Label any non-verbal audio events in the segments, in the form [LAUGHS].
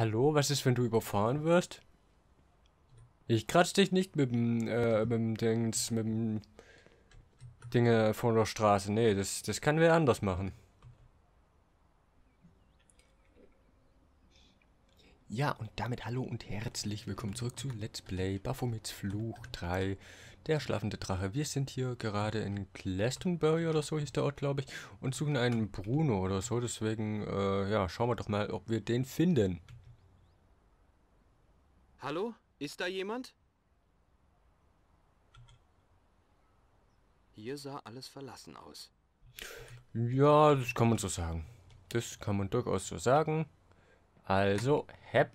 Hallo, was ist, wenn du überfahren wirst? Ich kratze dich nicht mit dem, äh, mit dem Dings, mit dem Dinge von der Straße. Nee, das, das kann wer anders machen. Ja, und damit hallo und herzlich willkommen zurück zu Let's Play Baphomets Fluch 3, der schlafende Drache. Wir sind hier gerade in Glastonbury oder so hieß der Ort, glaube ich, und suchen einen Bruno oder so. Deswegen, äh, ja, schauen wir doch mal, ob wir den finden. Hallo? Ist da jemand? Hier sah alles verlassen aus. Ja, das kann man so sagen. Das kann man durchaus so sagen. Also, hepp.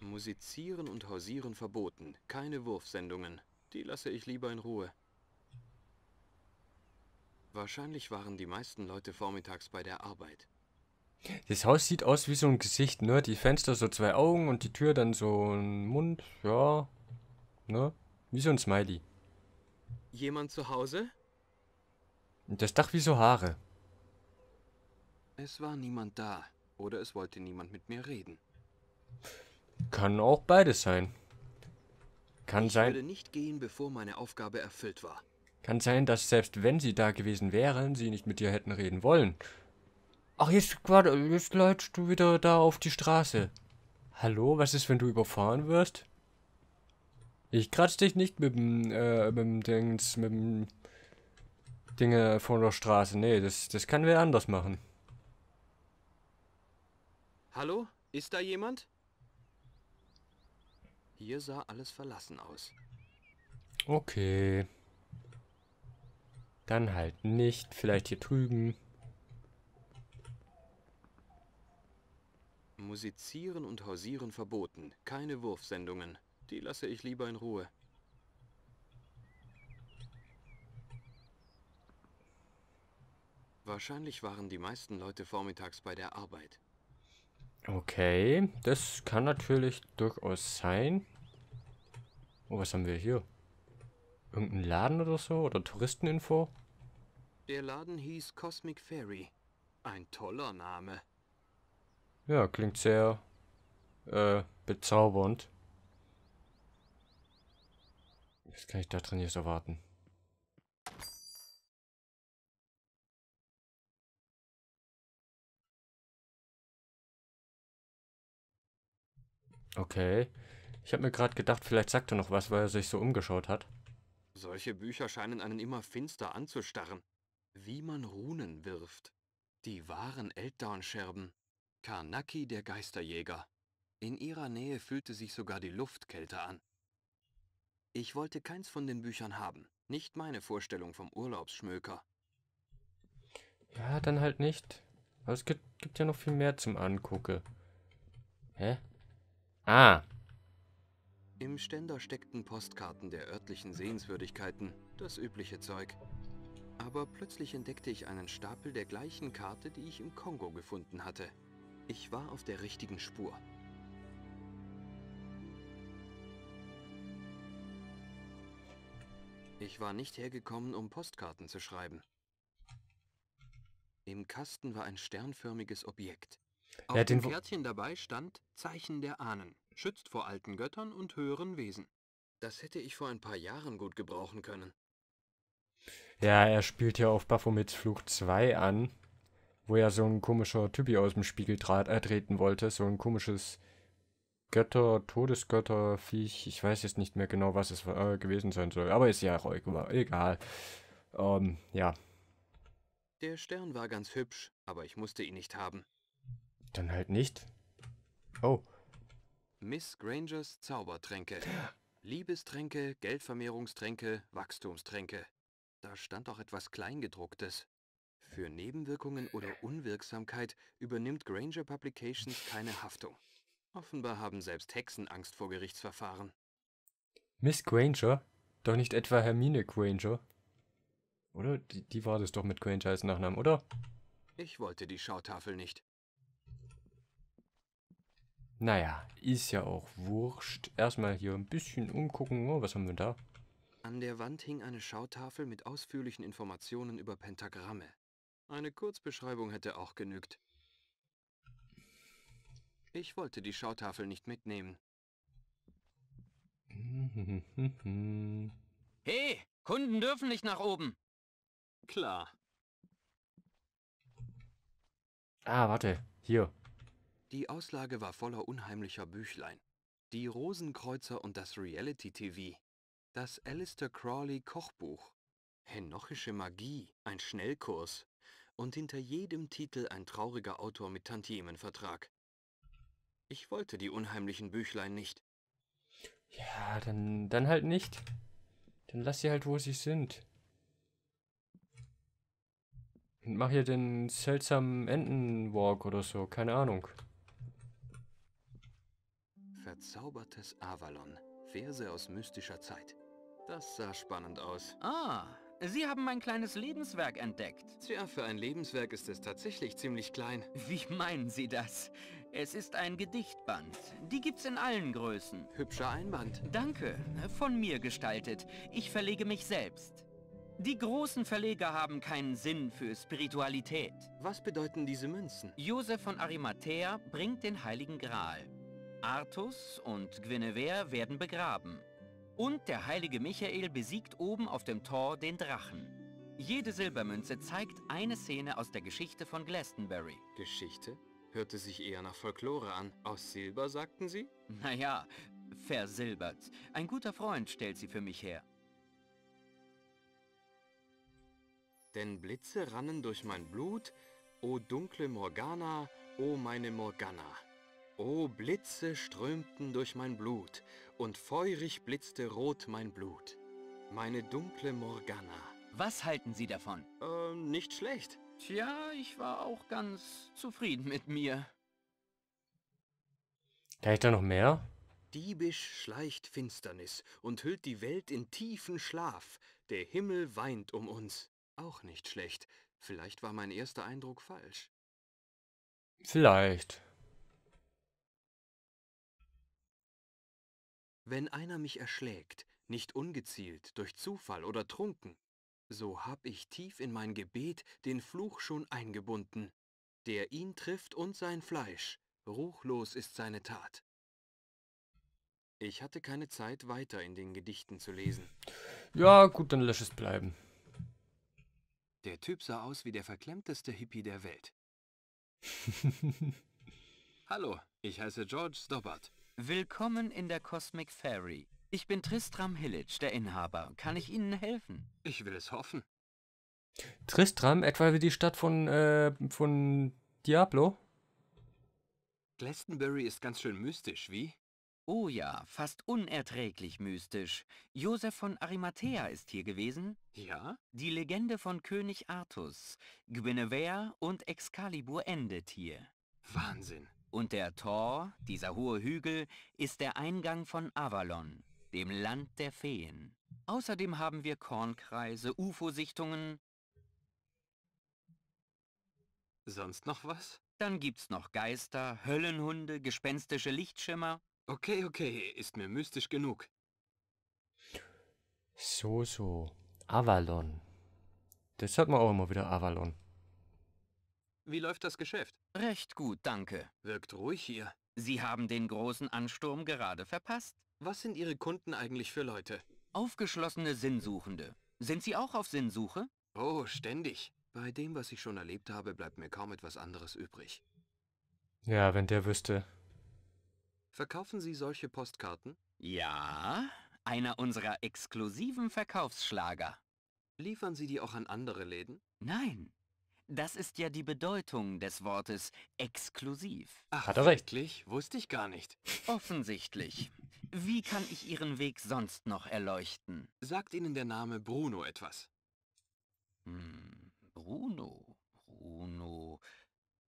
Musizieren und Hausieren verboten. Keine Wurfsendungen. Die lasse ich lieber in Ruhe. Wahrscheinlich waren die meisten Leute vormittags bei der Arbeit. Das Haus sieht aus wie so ein Gesicht, ne? Die Fenster so zwei Augen und die Tür dann so ein Mund, ja. Ne? Wie so ein Smiley. Jemand zu Hause? Das Dach wie so Haare. Es war niemand da. Oder es wollte niemand mit mir reden. Kann auch beides sein. Kann ich sein. Ich würde nicht gehen, bevor meine Aufgabe erfüllt war. Kann sein, dass selbst wenn sie da gewesen wären, sie nicht mit dir hätten reden wollen. Ach, jetzt, warte, jetzt läutst du wieder da auf die Straße. Hallo, was ist, wenn du überfahren wirst? Ich kratze dich nicht mit dem, äh, mit dem Dings, mit dem Dinge von der Straße. Nee, das, das kann wer anders machen. Hallo? Ist da jemand? Hier sah alles verlassen aus. Okay. Dann halt nicht. Vielleicht hier drüben. Musizieren und Hausieren verboten. Keine Wurfsendungen. Die lasse ich lieber in Ruhe. Wahrscheinlich waren die meisten Leute vormittags bei der Arbeit. Okay, das kann natürlich durchaus sein. Oh, was haben wir hier? Irgendein Laden oder so? Oder Touristeninfo? Der Laden hieß Cosmic Fairy. Ein toller Name. Ja, klingt sehr äh, bezaubernd. Was kann ich da drin jetzt erwarten? Okay. Ich habe mir gerade gedacht, vielleicht sagt er noch was, weil er sich so umgeschaut hat. Solche Bücher scheinen einen immer finster anzustarren. Wie man Runen wirft. Die wahren Elddornscherben Karnaki der Geisterjäger. In ihrer Nähe fühlte sich sogar die Luft kälter an. Ich wollte keins von den Büchern haben. Nicht meine Vorstellung vom Urlaubsschmöker. Ja, dann halt nicht. Aber es gibt, gibt ja noch viel mehr zum Angucke. Hä? Ah. Im Ständer steckten Postkarten der örtlichen Sehenswürdigkeiten, das übliche Zeug. Aber plötzlich entdeckte ich einen Stapel der gleichen Karte, die ich im Kongo gefunden hatte. Ich war auf der richtigen Spur. Ich war nicht hergekommen, um Postkarten zu schreiben. Im Kasten war ein sternförmiges Objekt. Auf dem Kärtchen dabei stand Zeichen der Ahnen, schützt vor alten Göttern und höheren Wesen. Das hätte ich vor ein paar Jahren gut gebrauchen können. Ja, er spielt ja auf Baphomets Flug 2 an wo ja so ein komischer Typi aus dem Spiegel äh, treten wollte, so ein komisches Götter, Todesgötter, Viech, ich weiß jetzt nicht mehr genau, was es äh, gewesen sein soll, aber ist ja ruhig, e-, egal. Ähm, ja. Der Stern war ganz hübsch, aber ich musste ihn nicht haben. Dann halt nicht. Oh. Miss Grangers Zaubertränke. Liebestränke, Geldvermehrungstränke, Wachstumstränke. Da stand auch etwas Kleingedrucktes. Für Nebenwirkungen oder Unwirksamkeit übernimmt Granger Publications keine Haftung. Offenbar haben selbst Hexen Angst vor Gerichtsverfahren. Miss Granger? Doch nicht etwa Hermine Granger? Oder? Die, die war das doch mit Granger als Nachnamen, oder? Ich wollte die Schautafel nicht. Naja, ist ja auch wurscht. Erstmal hier ein bisschen umgucken. Oh, was haben wir da? An der Wand hing eine Schautafel mit ausführlichen Informationen über Pentagramme. Eine Kurzbeschreibung hätte auch genügt. Ich wollte die Schautafel nicht mitnehmen. [LAUGHS] Hey, Kunden dürfen nicht nach oben. Klar. Ah, warte. Hier. Die Auslage war voller unheimlicher Büchlein. Die Rosenkreuzer und das Reality TV. Das Alistair Crawley Kochbuch. Henochische Magie, ein Schnellkurs und hinter jedem Titel ein trauriger Autor mit Tantiemenvertrag. Ich wollte die unheimlichen Büchlein nicht. Ja, dann, dann halt nicht. Dann lass sie halt, wo sie sind. Und mach hier den seltsamen Entenwalk oder so, keine Ahnung. Verzaubertes Avalon. Verse aus mystischer Zeit. Das sah spannend aus. Ah, Sie haben mein kleines Lebenswerk entdeckt. Tja, für ein Lebenswerk ist es tatsächlich ziemlich klein. Wie meinen Sie das? Es ist ein Gedichtband. Die gibt's in allen Größen. Hübscher Einband. Danke. Von mir gestaltet. Ich verlege mich selbst. Die großen Verleger haben keinen Sinn für Spiritualität. Was bedeuten diese Münzen? Josef von Arimathea bringt den Heiligen Gral. Artus und Guinevere werden begraben. Und der heilige Michael besiegt oben auf dem Tor den Drachen. Jede Silbermünze zeigt eine Szene aus der Geschichte von Glastonbury. Geschichte? Hörte sich eher nach Folklore an. Aus Silber, sagten Sie? Naja, versilbert. Ein guter Freund stellt sie für mich her. Denn Blitze rannen durch mein Blut, o dunkle Morgana, o meine Morgana. O Blitze strömten durch mein Blut, und feurig blitzte rot mein Blut. Meine dunkle Morgana. Was halten Sie davon? Äh, nicht schlecht. Tja, ich war auch ganz zufrieden mit mir. Kann ich da noch mehr? Diebisch schleicht Finsternis und hüllt die Welt in tiefen Schlaf. Der Himmel weint um uns. Auch nicht schlecht. Vielleicht war mein erster Eindruck falsch. Vielleicht. Wenn einer mich erschlägt, nicht ungezielt, durch Zufall oder trunken, so hab ich tief in mein Gebet den Fluch schon eingebunden, der ihn trifft und sein Fleisch, ruchlos ist seine Tat. Ich hatte keine Zeit, weiter in den Gedichten zu lesen. Ja, gut, dann lösch es bleiben. Der Typ sah aus wie der verklemmteste Hippie der Welt. [LAUGHS] Hallo, ich heiße George Stobbart. Willkommen in der Cosmic Fairy. Ich bin Tristram Hillich, der Inhaber. Kann ich Ihnen helfen? Ich will es hoffen. Tristram, etwa wie die Stadt von, äh, von Diablo? Glastonbury ist ganz schön mystisch, wie? Oh ja, fast unerträglich mystisch. Josef von Arimathea ist hier gewesen. Ja? Die Legende von König Artus, Guinevere und Excalibur endet hier. Wahnsinn. Und der Tor, dieser hohe Hügel, ist der Eingang von Avalon, dem Land der Feen. Außerdem haben wir Kornkreise, UFO-Sichtungen. Sonst noch was? Dann gibt's noch Geister, Höllenhunde, gespenstische Lichtschimmer. Okay, okay, ist mir mystisch genug. So, so. Avalon. Das hört man auch immer wieder, Avalon. Wie läuft das Geschäft? Recht gut, danke. Wirkt ruhig hier. Sie haben den großen Ansturm gerade verpasst. Was sind Ihre Kunden eigentlich für Leute? Aufgeschlossene Sinnsuchende. Sind Sie auch auf Sinnsuche? Oh, ständig. Bei dem, was ich schon erlebt habe, bleibt mir kaum etwas anderes übrig. Ja, wenn der wüsste. Verkaufen Sie solche Postkarten? Ja, einer unserer exklusiven Verkaufsschlager. Liefern Sie die auch an andere Läden? Nein, das ist ja die Bedeutung des Wortes exklusiv. Ach, Hat er recht. Wusste ich gar nicht. Offensichtlich. Wie kann ich Ihren Weg sonst noch erleuchten? Sagt Ihnen der Name Bruno etwas? Hm, Bruno, Bruno.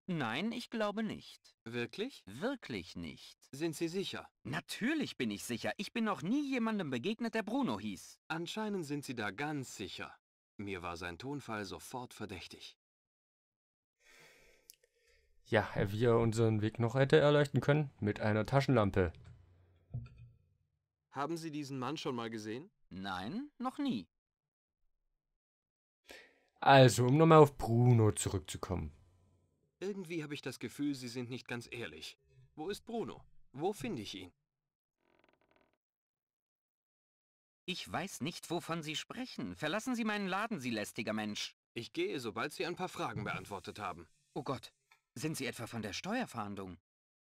Nein, ich glaube nicht. Wirklich? Wirklich nicht. Sind Sie sicher? Natürlich bin ich sicher. Ich bin noch nie jemandem begegnet, der Bruno hieß. Anscheinend sind Sie da ganz sicher. Mir war sein Tonfall sofort verdächtig. Ja, wie er unseren Weg noch hätte erleuchten können? Mit einer Taschenlampe. Haben Sie diesen Mann schon mal gesehen? Nein, noch nie. Also, um nochmal auf Bruno zurückzukommen. Irgendwie habe ich das Gefühl, Sie sind nicht ganz ehrlich. Wo ist Bruno? Wo finde ich ihn? Ich weiß nicht, wovon Sie sprechen. Verlassen Sie meinen Laden, Sie lästiger Mensch. Ich gehe, sobald Sie ein paar Fragen beantwortet haben. Oh Gott, sind Sie etwa von der Steuerfahndung?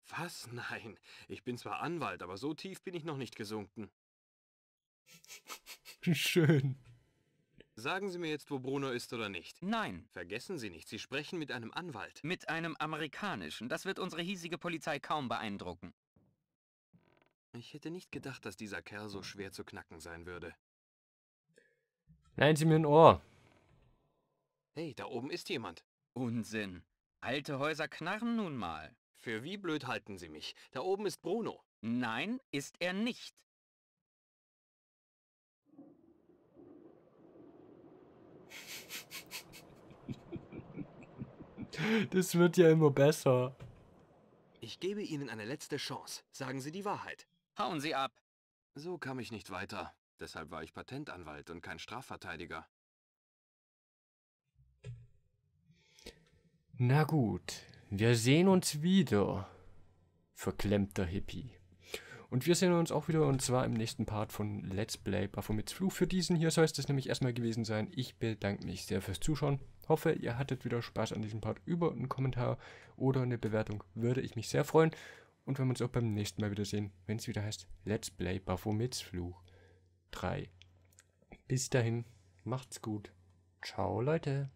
Was? [LAUGHS] Nein. Ich bin zwar Anwalt, aber so tief bin ich noch nicht gesunken. [LAUGHS] Schön. Sagen Sie mir jetzt, wo Bruno ist oder nicht. Nein. Vergessen Sie nicht, Sie sprechen mit einem Anwalt. Mit einem amerikanischen. Das wird unsere hiesige Polizei kaum beeindrucken. Ich hätte nicht gedacht, dass dieser Kerl so schwer zu knacken sein würde. Nein, Sie mir ein Ohr. Hey, da oben ist jemand. Unsinn. Alte Häuser knarren nun mal. Für wie blöd halten Sie mich? Da oben ist Bruno. Nein, ist er nicht. [LAUGHS] Das wird ja immer besser. Ich gebe Ihnen eine letzte Chance. Sagen Sie die Wahrheit. Hauen Sie ab. So kam ich nicht weiter. Deshalb war ich Patentanwalt und kein Strafverteidiger. Na gut, wir sehen uns wieder, verklemmter Hippie. Und wir sehen uns auch wieder und zwar im nächsten Part von Let's Play Baphomets Fluch. Für diesen hier soll es das nämlich erstmal gewesen sein. Ich bedanke mich sehr fürs Zuschauen. Hoffe, ihr hattet wieder Spaß an diesem Part. Über einen Kommentar oder eine Bewertung würde ich mich sehr freuen. Und wenn wir uns auch beim nächsten Mal wiedersehen, wenn es wieder heißt Let's Play Baphomets Fluch 3. Bis dahin, macht's gut. Ciao, Leute.